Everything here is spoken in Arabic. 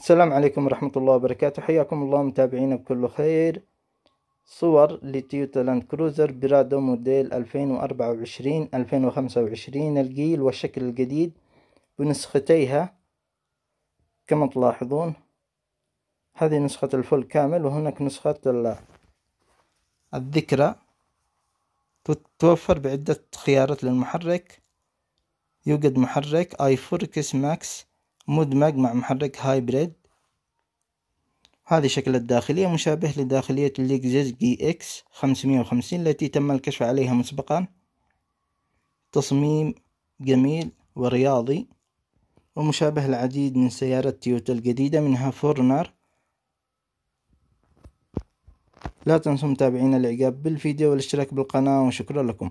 السلام عليكم ورحمة الله وبركاته حياكم الله متابعينا بكل خير صور لتويوتا لاند كروزر برادو موديل 2024 2025 الجيل والشكل الجديد بنسختيها كما تلاحظون هذه نسخة الفل كامل وهناك نسخة الذكرى تتوفر بعدة خيارات للمحرك يوجد محرك اي فوركس ماكس مدمج مع محرك هايبريد هذه شكل الداخلية مشابه لداخلية الليكزس جي اكس 550 التي تم الكشف عليها مسبقا تصميم جميل ورياضي ومشابه العديد من سيارات تويوتا الجديدة منها فورنر لا تنسوا متابعينا الإعجاب بالفيديو والاشتراك بالقناة وشكرا لكم